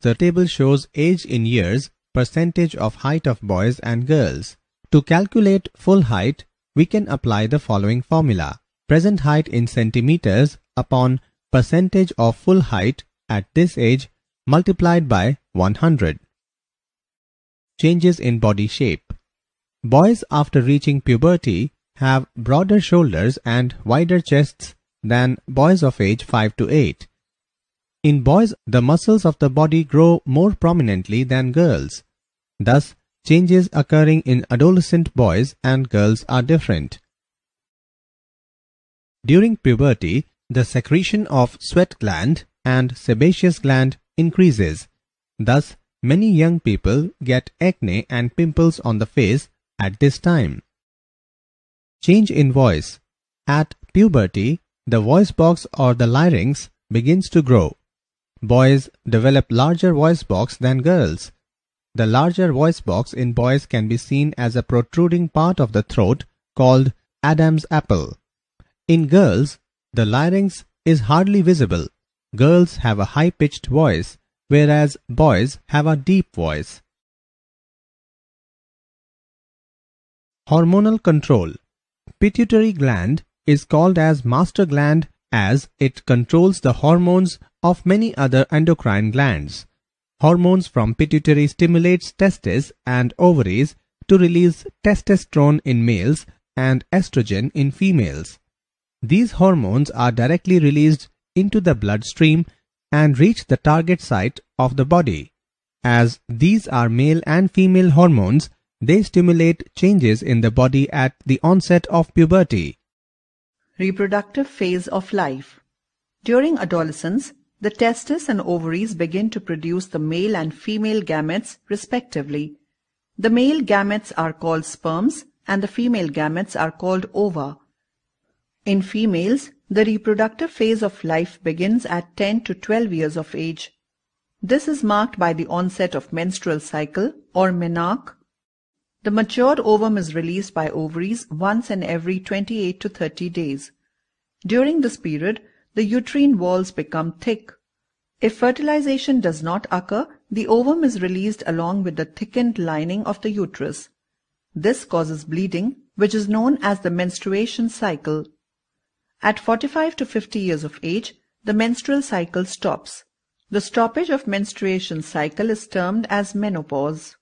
The table shows age in years, percentage of height of boys and girls. To calculate full height, we can apply the following formula. Present height in centimeters upon percentage of full height at this age multiplied by 100. Changes in body shape. Boys after reaching puberty have broader shoulders and wider chests than boys of age 5 to 8. In boys, the muscles of the body grow more prominently than girls. Thus, changes occurring in adolescent boys and girls are different. During puberty, the secretion of sweat gland and sebaceous gland increases. Thus, many young people get acne and pimples on the face at this time. Change in voice. At puberty, the voice box or the larynx begins to grow. Boys develop larger voice box than girls. The larger voice box in boys can be seen as a protruding part of the throat called Adam's apple. In girls, the larynx is hardly visible. Girls have a high-pitched voice, whereas boys have a deep voice. Hormonal control. Pituitary gland is called as master gland as it controls the hormones of many other endocrine glands. Hormones from pituitary stimulates testes and ovaries to release testosterone in males and estrogen in females. These hormones are directly released into the bloodstream and reach the target site of the body. As these are male and female hormones, they stimulate changes in the body at the onset of puberty. Reproductive phase of life. During adolescence, the testes and ovaries begin to produce the male and female gametes respectively. The male gametes are called sperms and the female gametes are called ova. In females, the reproductive phase of life begins at 10 to 12 years of age. This is marked by the onset of menstrual cycle or menarche the matured ovum is released by ovaries once in every 28 to 30 days. During this period, the uterine walls become thick. If fertilization does not occur, the ovum is released along with the thickened lining of the uterus. This causes bleeding, which is known as the menstruation cycle. At 45 to 50 years of age, the menstrual cycle stops. The stoppage of menstruation cycle is termed as menopause.